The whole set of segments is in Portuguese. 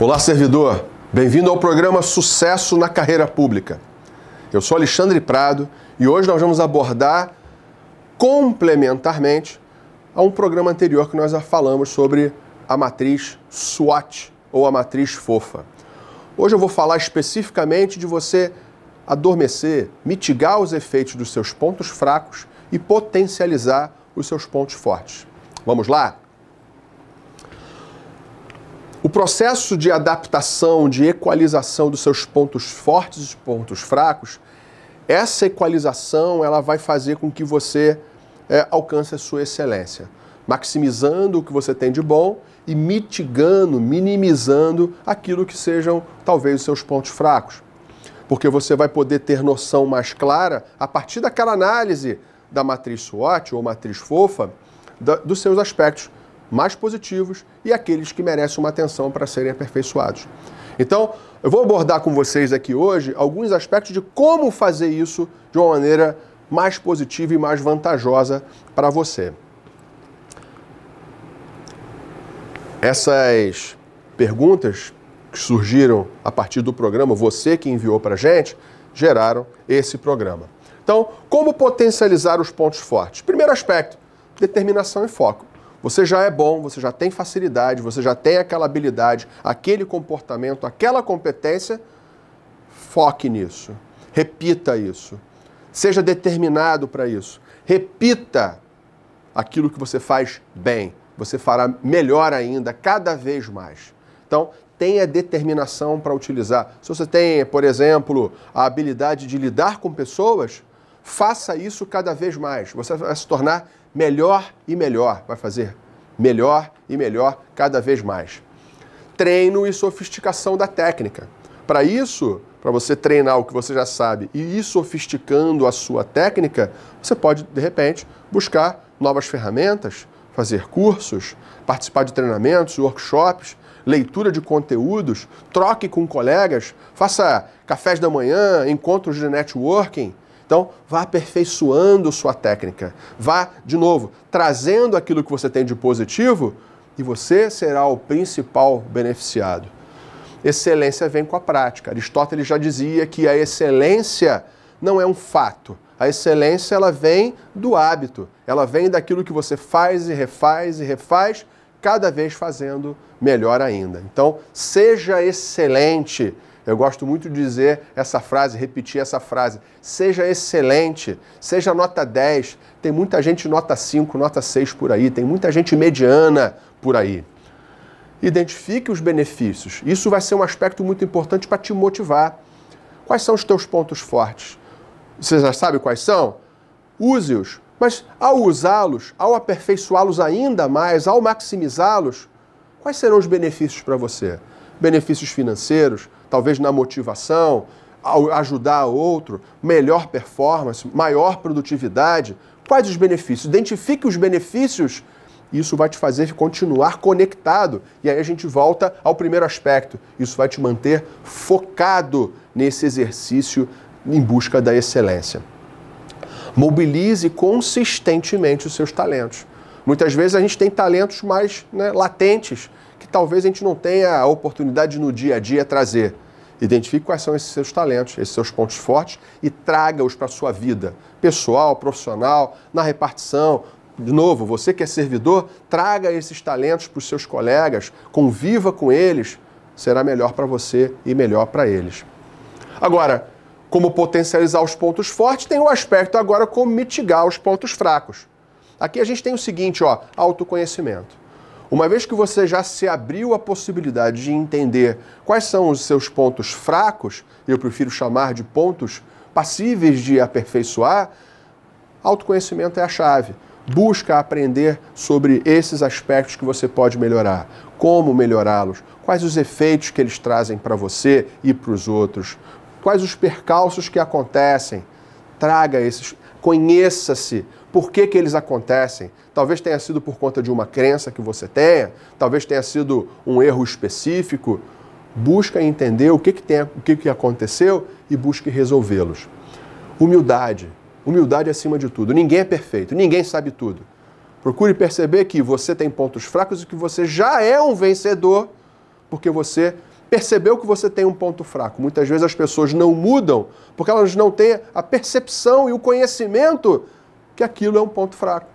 Olá, servidor. Bem-vindo ao programa Sucesso na Carreira Pública. Eu sou Alexandre Prado e hoje nós vamos abordar complementarmente a um programa anterior que nós já falamos sobre a matriz SWOT ou a matriz fofa. Hoje eu vou falar especificamente de você adormecer, mitigar os efeitos dos seus pontos fracos e potencializar os seus pontos fortes. Vamos lá? O processo de adaptação, de equalização dos seus pontos fortes e pontos fracos, essa equalização ela vai fazer com que você é, alcance a sua excelência, maximizando o que você tem de bom e mitigando, minimizando aquilo que sejam talvez os seus pontos fracos. Porque você vai poder ter noção mais clara a partir daquela análise da matriz SWOT ou matriz fofa da, dos seus aspectos mais positivos e aqueles que merecem uma atenção para serem aperfeiçoados. Então, eu vou abordar com vocês aqui hoje alguns aspectos de como fazer isso de uma maneira mais positiva e mais vantajosa para você. Essas perguntas que surgiram a partir do programa, você que enviou para a gente, geraram esse programa. Então, como potencializar os pontos fortes? Primeiro aspecto, determinação e foco. Você já é bom, você já tem facilidade, você já tem aquela habilidade, aquele comportamento, aquela competência. Foque nisso. Repita isso. Seja determinado para isso. Repita aquilo que você faz bem. Você fará melhor ainda, cada vez mais. Então, tenha determinação para utilizar. Se você tem, por exemplo, a habilidade de lidar com pessoas, faça isso cada vez mais. Você vai se tornar melhor e melhor, vai fazer melhor e melhor cada vez mais. Treino e sofisticação da técnica. Para isso, para você treinar o que você já sabe e ir sofisticando a sua técnica, você pode, de repente, buscar novas ferramentas, fazer cursos, participar de treinamentos, workshops, leitura de conteúdos, troque com colegas, faça cafés da manhã, encontros de networking, então, vá aperfeiçoando sua técnica. Vá, de novo, trazendo aquilo que você tem de positivo e você será o principal beneficiado. Excelência vem com a prática. Aristóteles já dizia que a excelência não é um fato. A excelência ela vem do hábito. Ela vem daquilo que você faz e refaz e refaz, cada vez fazendo melhor ainda. Então, seja excelente eu gosto muito de dizer essa frase, repetir essa frase. Seja excelente, seja nota 10. Tem muita gente nota 5, nota 6 por aí, tem muita gente mediana por aí. Identifique os benefícios. Isso vai ser um aspecto muito importante para te motivar. Quais são os teus pontos fortes? Você já sabe quais são? Use-os, mas ao usá-los, ao aperfeiçoá-los ainda mais, ao maximizá-los, quais serão os benefícios para você? benefícios financeiros, talvez na motivação, ajudar outro, melhor performance, maior produtividade. Quais os benefícios? Identifique os benefícios isso vai te fazer continuar conectado. E aí a gente volta ao primeiro aspecto. Isso vai te manter focado nesse exercício em busca da excelência. Mobilize consistentemente os seus talentos. Muitas vezes a gente tem talentos mais né, latentes, que talvez a gente não tenha a oportunidade no dia a dia trazer. Identifique quais são esses seus talentos, esses seus pontos fortes e traga-os para a sua vida pessoal, profissional, na repartição. De novo, você que é servidor, traga esses talentos para os seus colegas, conviva com eles, será melhor para você e melhor para eles. Agora, como potencializar os pontos fortes, tem o um aspecto agora como mitigar os pontos fracos. Aqui a gente tem o seguinte, ó, autoconhecimento. Uma vez que você já se abriu a possibilidade de entender quais são os seus pontos fracos, eu prefiro chamar de pontos passíveis de aperfeiçoar, autoconhecimento é a chave. Busca aprender sobre esses aspectos que você pode melhorar, como melhorá-los, quais os efeitos que eles trazem para você e para os outros, quais os percalços que acontecem. Traga esses, Conheça-se. Por que, que eles acontecem? Talvez tenha sido por conta de uma crença que você tenha, talvez tenha sido um erro específico. Busca entender o que, que, tem, o que, que aconteceu e busque resolvê-los. Humildade. Humildade acima de tudo. Ninguém é perfeito, ninguém sabe tudo. Procure perceber que você tem pontos fracos e que você já é um vencedor porque você percebeu que você tem um ponto fraco. Muitas vezes as pessoas não mudam porque elas não têm a percepção e o conhecimento que aquilo é um ponto fraco.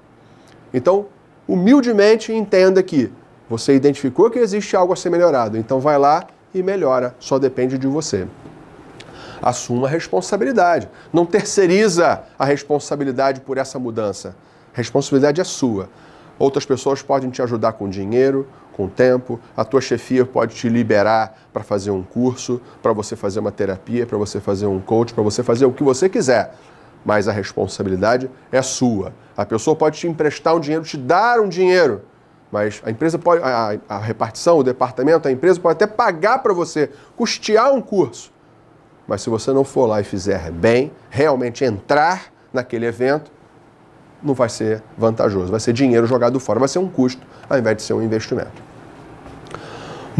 Então, humildemente entenda que você identificou que existe algo a ser melhorado, então vai lá e melhora, só depende de você. Assuma a responsabilidade. Não terceiriza a responsabilidade por essa mudança. A responsabilidade é sua. Outras pessoas podem te ajudar com dinheiro, com o tempo, a tua chefia pode te liberar para fazer um curso, para você fazer uma terapia, para você fazer um coach, para você fazer o que você quiser. Mas a responsabilidade é sua. A pessoa pode te emprestar um dinheiro, te dar um dinheiro, mas a empresa pode, a, a repartição, o departamento, a empresa pode até pagar para você, custear um curso. Mas se você não for lá e fizer bem, realmente entrar naquele evento, não vai ser vantajoso, vai ser dinheiro jogado fora, vai ser um custo ao invés de ser um investimento.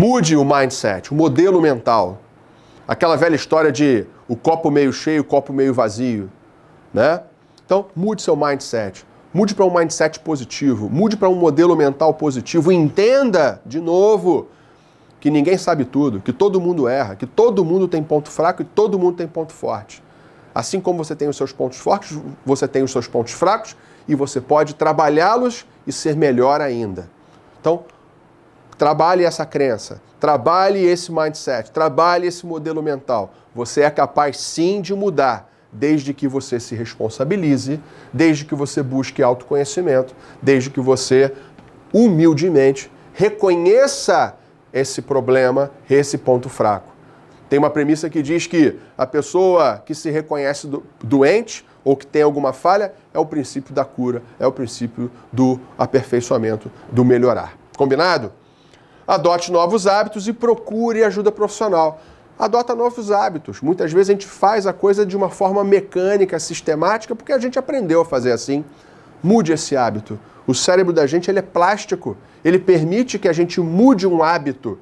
Mude o mindset, o modelo mental. Aquela velha história de o copo meio cheio, o copo meio vazio, né? Então, mude seu mindset. Mude para um mindset positivo, mude para um modelo mental positivo. Entenda, de novo, que ninguém sabe tudo, que todo mundo erra, que todo mundo tem ponto fraco e todo mundo tem ponto forte. Assim como você tem os seus pontos fortes, você tem os seus pontos fracos e você pode trabalhá-los e ser melhor ainda. Então, Trabalhe essa crença, trabalhe esse mindset, trabalhe esse modelo mental. Você é capaz sim de mudar, desde que você se responsabilize, desde que você busque autoconhecimento, desde que você humildemente reconheça esse problema, esse ponto fraco. Tem uma premissa que diz que a pessoa que se reconhece doente ou que tem alguma falha é o princípio da cura, é o princípio do aperfeiçoamento, do melhorar. Combinado? Adote novos hábitos e procure ajuda profissional. Adota novos hábitos. Muitas vezes a gente faz a coisa de uma forma mecânica, sistemática, porque a gente aprendeu a fazer assim. Mude esse hábito. O cérebro da gente ele é plástico. Ele permite que a gente mude um hábito.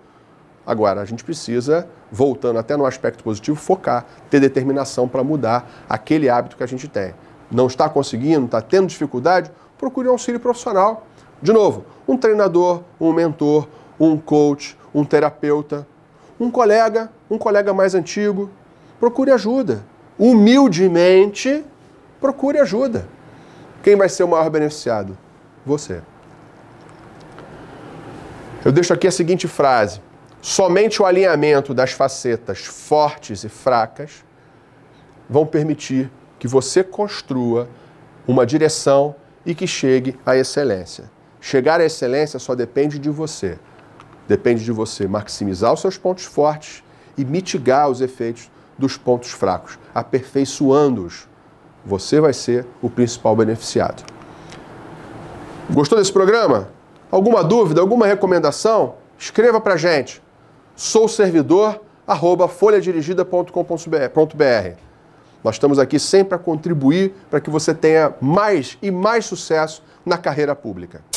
Agora, a gente precisa, voltando até no aspecto positivo, focar, ter determinação para mudar aquele hábito que a gente tem. Não está conseguindo, está tendo dificuldade? Procure um auxílio profissional. De novo, um treinador, um mentor, um coach, um terapeuta, um colega, um colega mais antigo. Procure ajuda. Humildemente, procure ajuda. Quem vai ser o maior beneficiado? Você. Eu deixo aqui a seguinte frase: somente o alinhamento das facetas fortes e fracas vão permitir que você construa uma direção e que chegue à excelência. Chegar à excelência só depende de você. Depende de você maximizar os seus pontos fortes e mitigar os efeitos dos pontos fracos, aperfeiçoando-os. Você vai ser o principal beneficiado. Gostou desse programa? Alguma dúvida, alguma recomendação? Escreva para gente. Sou servidor arroba folhadirigida.com.br. Nós estamos aqui sempre a contribuir para que você tenha mais e mais sucesso na carreira pública.